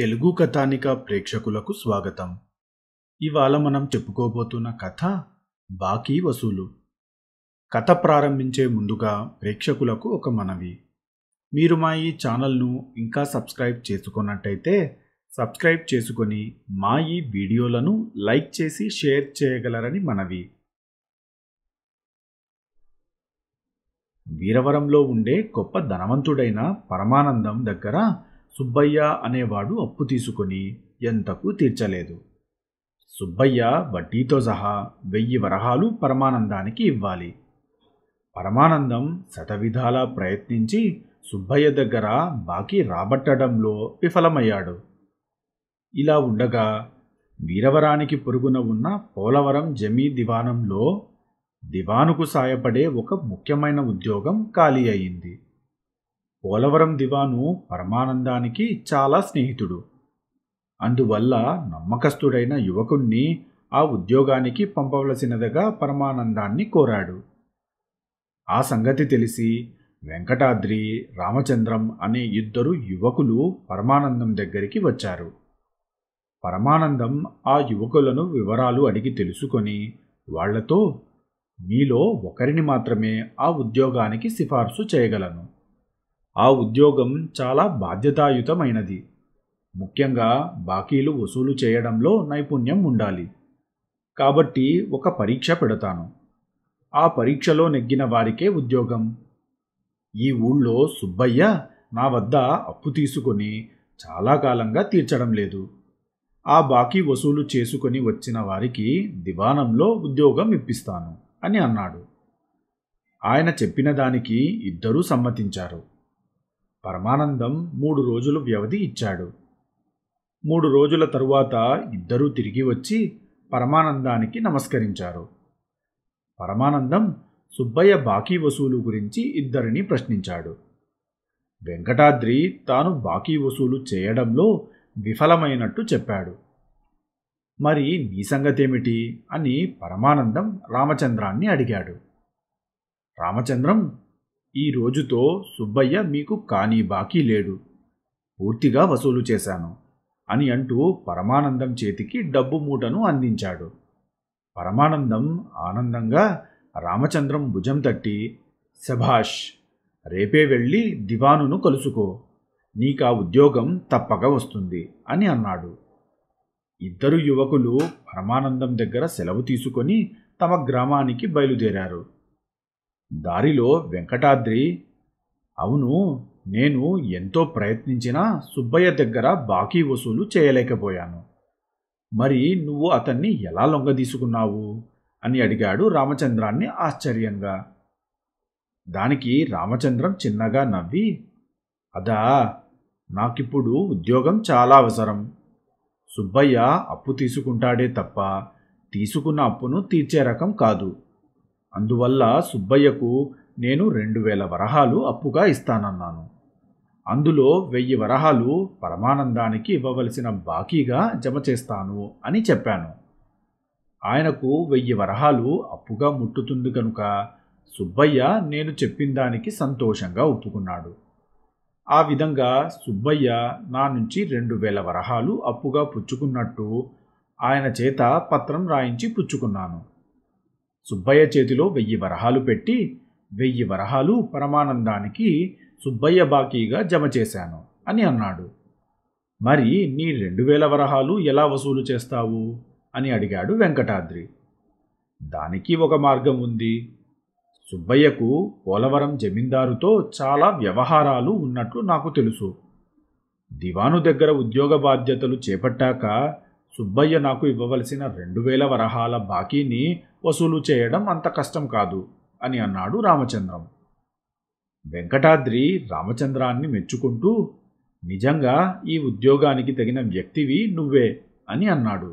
తెలుగు కథానిక ప్రేక్షకులకు స్వాగతం ఇవాళ మనం చెప్పుకోబోతున్న కథ బాకీ వసూలు కథ ప్రారంభించే ముందుగా ప్రేక్షకులకు ఒక మనవి మీరు మా ఈ ఛానల్ను ఇంకా సబ్స్క్రైబ్ చేసుకున్నట్టయితే సబ్స్క్రైబ్ చేసుకొని మా ఈ వీడియోలను లైక్ చేసి షేర్ చేయగలరని మనవి వీరవరంలో ఉండే గొప్ప ధనవంతుడైన పరమానందం దగ్గర సుబ్బయ్య అనేవాడు అప్పు తీసుకుని ఎంతకు తీర్చలేదు సుబ్బయ్య వడ్డీతో సహా వెయ్యి వరహాలు పరమానందానికి ఇవ్వాలి పరమానందం శతవిధాలా ప్రయత్నించి సుబ్బయ్య దగ్గర బాకీ రాబట్టడంలో విఫలమయ్యాడు ఇలా ఉండగా వీరవరానికి పొరుగున ఉన్న పోలవరం జమీ దివానంలో దివానుకు సాయపడే ఒక ముఖ్యమైన ఉద్యోగం ఖాళీ అయింది పోలవరం దివాను పరమానందానికి చాలా స్నేహితుడు అందువల్ల నమ్మకస్తుడైన యువకుణ్ణి ఆ ఉద్యోగానికి పంపవలసినదిగా పరమానందాన్ని కోరాడు ఆ సంగతి తెలిసి వెంకటాద్రి రామచంద్రం అనే ఇద్దరు యువకులు పరమానందం దగ్గరికి వచ్చారు పరమానందం ఆ యువకులను వివరాలు అడిగి తెలుసుకొని వాళ్లతో మీలో ఒకరిని మాత్రమే ఆ ఉద్యోగానికి సిఫార్సు చేయగలను ఆ ఉద్యోగం చాలా బాధ్యతాయుతమైనది ముఖ్యంగా బాకీలు వసూలు చేయడంలో నైపుణ్యం ఉండాలి కాబట్టి ఒక పరీక్ష పెడతాను ఆ పరీక్షలో నెగ్గిన వారికే ఉద్యోగం ఈ ఊళ్ళో సుబ్బయ్య నా వద్ద అప్పు తీసుకొని చాలా కాలంగా తీర్చడం లేదు ఆ బాకీ వసూలు చేసుకొని వచ్చిన వారికి దివాణంలో ఉద్యోగం ఇప్పిస్తాను అని అన్నాడు ఆయన చెప్పిన దానికి ఇద్దరూ సమ్మతించారు పరమానందం మూడు రోజులు వ్యవధి ఇచ్చాడు మూడు రోజుల తరువాత ఇద్దరూ తిరిగి వచ్చి పరమానందానికి నమస్కరించారు పరమానందం సుబ్బయ్య బాకీ వసూలు గురించి ఇద్దరిని ప్రశ్నించాడు వెంకటాద్రి తాను బాకీ వసూలు చేయడంలో విఫలమైనట్టు చెప్పాడు మరి నీ సంగతేమిటి అని పరమానందం రామచంద్రాన్ని అడిగాడు రామచంద్రం ఈ రోజుతో సుబ్బయ్య మీకు కానీ బాకీ లేడు పూర్తిగా వసూలు చేశాను అని అంటూ పరమానందం చేతికి డబ్బు మూటను అందించాడు పరమానందం ఆనందంగా రామచంద్రం భుజం తట్టి శభాష్ రేపే వెళ్ళి దివానును కలుసుకో నీకా ఉద్యోగం తప్పక వస్తుంది అని అన్నాడు ఇద్దరు యువకులు పరమానందం దగ్గర సెలవు తీసుకొని తమ గ్రామానికి బయలుదేరారు దారిలో వెంకటాద్రి అవును నేను ఎంతో ప్రయత్నించినా సుబ్బయ్య దగ్గర బాకీ వసూలు చేయలేకపోయాను మరి నువ్వు అతన్ని ఎలా లొంగదీసుకున్నావు అని అడిగాడు రామచంద్రాన్ని ఆశ్చర్యంగా దానికి రామచంద్రం చిన్నగా నవ్వి అదా నాకిప్పుడు ఉద్యోగం చాలా అవసరం సుబ్బయ్య అప్పు తీసుకుంటాడే తప్ప తీసుకున్న అప్పును తీర్చే రకం కాదు అందువల్ల సుబ్బయ్యకు నేను రెండు వేల వరహాలు అప్పుగా ఇస్తానన్నాను అందులో వెయ్యి వరహాలు పరమానందానికి ఇవ్వవలసిన బాకీగా జమ చేస్తాను అని చెప్పాను ఆయనకు వెయ్యి వరహాలు అప్పుగా ముట్టుతుంది కనుక సుబ్బయ్య నేను చెప్పిన దానికి సంతోషంగా ఒప్పుకున్నాడు ఆ విధంగా సుబ్బయ్య నా నుంచి రెండు వేల వరహాలు అప్పుగా పుచ్చుకున్నట్టు ఆయన చేత పత్రం రాయించి పుచ్చుకున్నాను సుబ్బయ్య చేతిలో వెయ్యి వరహాలు పెట్టి వెయ్యి వరహాలు పరమానందానికి సుబ్బయ్య బాకీగా జమ చేశాను అని అన్నాడు మరి నీ రెండు వేల వరహాలు ఎలా వసూలు చేస్తావు అని అడిగాడు వెంకటాద్రి దానికి ఒక మార్గం ఉంది సుబ్బయ్యకు పోలవరం జమీందారుతో చాలా వ్యవహారాలు ఉన్నట్లు నాకు తెలుసు దివాను దగ్గర ఉద్యోగ బాధ్యతలు చేపట్టాక సుబ్బయ్య నాకు ఇవ్వవలసిన రెండు వేల వరహాల బాకీని వసూలు చేయడం అంత కష్టం కాదు అని అన్నాడు రామచంద్రం వెంకటాద్రి రామచంద్రాన్ని మెచ్చుకుంటూ నిజంగా ఈ ఉద్యోగానికి తగిన వ్యక్తివి నువ్వే అని అన్నాడు